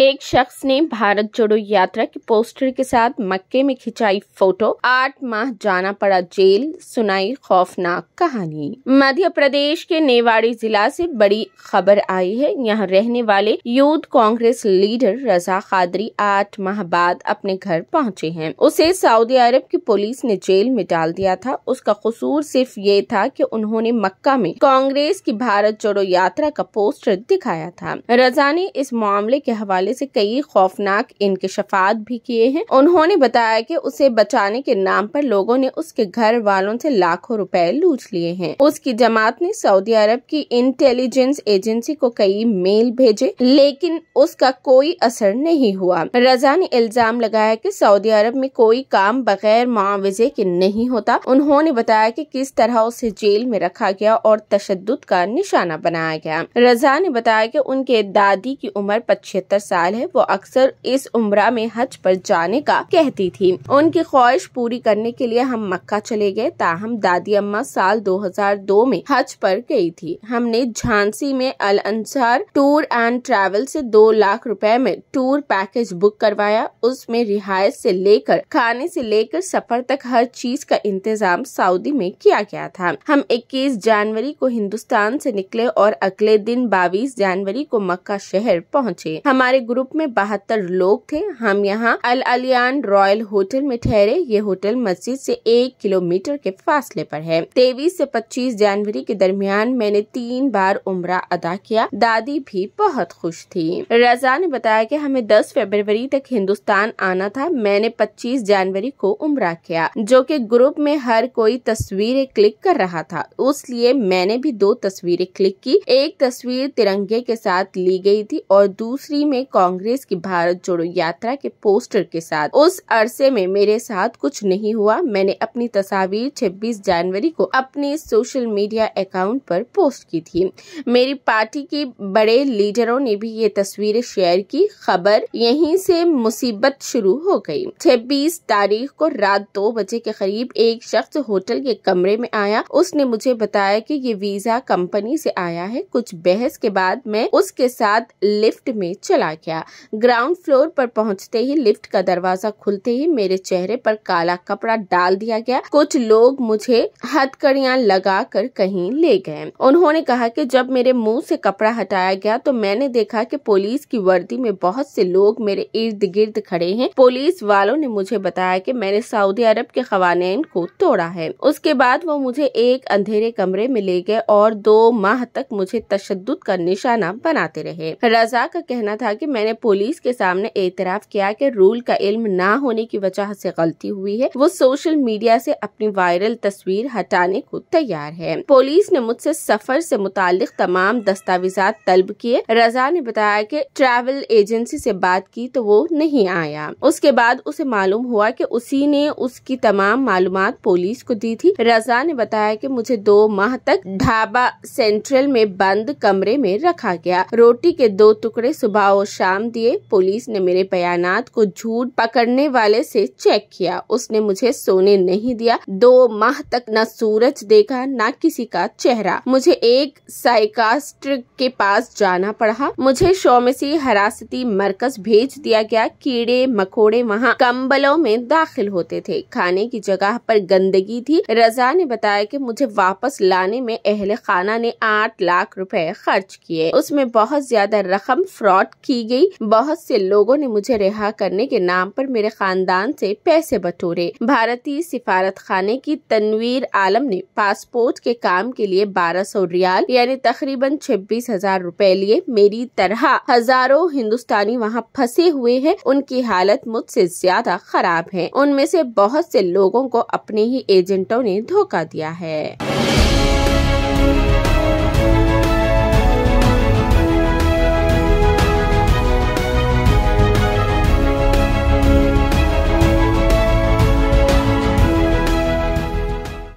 एक शख्स ने भारत जोड़ो यात्रा के पोस्टर के साथ मक्के में खिंचाई फोटो आठ माह जाना पड़ा जेल सुनाई खौफनाक कहानी मध्य प्रदेश के नेवाड़ी जिला से बड़ी खबर आई है यहाँ रहने वाले यूथ कांग्रेस लीडर रजा खादरी आठ माह बाद अपने घर पहुँचे है उसे सऊदी अरब की पुलिस ने जेल में डाल दिया था उसका कसूर सिर्फ ये था की उन्होंने मक्का में कांग्रेस की भारत जोड़ो यात्रा का पोस्टर दिखाया था रजा ने इस मामले के हवाले हवाले से कई खौफनाक इंकशफात भी किए हैं उन्होंने बताया कि उसे बचाने के नाम पर लोगों ने उसके घर वालों से लाखों रुपए लूट लिए हैं उसकी जमात ने सऊदी अरब की इंटेलिजेंस एजेंसी को कई मेल भेजे लेकिन उसका कोई असर नहीं हुआ रजा ने इल्जाम लगाया की सऊदी अरब में कोई काम बगैर मुआवजे के नहीं होता उन्होंने बताया कि किस तरह उसे जेल में रखा गया और तशद का निशाना बनाया गया रजा ने बताया कि उनके दादी की उम्र पचहत्तर साल बिलाल है वो अक्सर इस उम्र में हज पर जाने का कहती थी उनकी ख्वाहिश पूरी करने के लिए हम मक्का चले गए ताहम दादी अम्मा साल 2002 में हज पर गई थी हमने झांसी में Al Ansar tour and travel से दो लाख रुपए में टूर पैकेज बुक करवाया उसमें रिहायश से लेकर खाने से लेकर सफर तक हर चीज का इंतजाम सऊदी में किया गया था हम 21 जनवरी को हिंदुस्तान से निकले और अगले दिन 22 जनवरी को मक्का शहर पहुंचे हमारे हमारे ग्रुप में बहत्तर लोग थे हम यहाँ अल अलियान रॉयल होटल में ठहरे ये होटल मस्जिद से एक किलोमीटर के फासले पर है तेईस से पच्चीस जनवरी के दरमियान मैंने तीन बार उम्र अदा किया दादी भी बहुत खुश थी रजा ने बताया की हमें दस फेबरवरी तक हिंदुस्तान आना था मैंने पच्चीस जनवरी को उम्र किया जो की ग्रुप में हर कोई तस्वीरें क्लिक कर रहा था उसलिए मैंने भी दो तस्वीरें क्लिक की एक तस्वीर तिरंगे के साथ ली गई थी और दूसरी में कांग्रेस की भारत जोड़ो यात्रा के पोस्टर के साथ उस अरसे में मेरे साथ कुछ नहीं हुआ मैंने अपनी तस्वीर 26 जनवरी को अपने सोशल मीडिया अकाउंट पर पोस्ट की थी मेरी पार्टी के बड़े लीडरों ने भी ये तस्वीरें शेयर की खबर यहीं से मुसीबत शुरू हो गई 26 तारीख को रात दो बजे के करीब एक शख्स होटल के कमरे में आया उसने मुझे बताया कि ये वीजा कंपनी से आया है कुछ बहस के बाद मैं उसके साथ लिफ्ट में चला गया ग्राउंड फ्लोर पर पहुंचते ही लिफ्ट का दरवाजा खुलते ही मेरे चेहरे पर काला कपड़ा डाल दिया गया कुछ लोग मुझे हथकड़िया लगा कर कहीं ले गए उन्होंने कहा कि जब मेरे मुंह से कपड़ा हटाया गया तो मैंने देखा कि पुलिस की वर्दी में बहुत से लोग मेरे इर्द गिर्द खड़े हैं पुलिस वालों ने मुझे बताया कि मैंने सऊदी अरब के खवान को तोड़ा है उसके बाद वो मुझे एक अंधेरे कमरे में ले गए और दो माह तक मुझे तशद का निशाना बनाते रहे रजा का कहना था कि मैंने पुलिस के सामने एतराफ किया कि रूल का इल्म ना होने की वजह से गलती हुई है वो सोशल मीडिया से अपनी वायरल तस्वीर हटाने को तैयार है पुलिस ने मुझसे सफर से मुतालिक तमाम दस्तावेजात तलब किए रजा ने बताया कि ट्रैवल एजेंसी से बात की तो वो नहीं आया उसके बाद उसे मालूम हुआ की उसी ने उसकी तमाम मालूम पुलिस को दी थी रजा ने बताया की मुझे दो माह तक ढाबा सेंट्रल में बंद कमरे में रखा गया रोटी के दो टुकड़े सुबह और अंजाम दिए पुलिस ने मेरे बयान को झूठ पकड़ने वाले से चेक किया उसने मुझे सोने नहीं दिया दो माह तक न सूरज देखा न किसी का चेहरा मुझे एक साइकास्ट के पास जाना पड़ा मुझे शोमसी हरासती मरकज भेज दिया गया कीड़े मकोड़े वहाँ कम्बलों में दाखिल होते थे खाने की जगह पर गंदगी थी रजा ने बताया कि मुझे वापस लाने में अहल खाना ने आठ लाख रुपए खर्च किए उसमें बहुत ज्यादा रकम फ्रॉड की गई बहुत से लोगों ने मुझे रिहा करने के नाम पर मेरे खानदान से पैसे बटोरे भारतीय सिफारत खाने की तनवीर आलम ने पासपोर्ट के काम के लिए 1200 रियाल यानी तकरीबन छब्बीस हजार रूपए लिए मेरी तरह हजारों हिंदुस्तानी वहाँ फंसे हुए है उनकी हालत मुझसे ज्यादा खराब है उनमें से बहुत से लोगों को अपने ही एजेंटों ने धोखा दिया है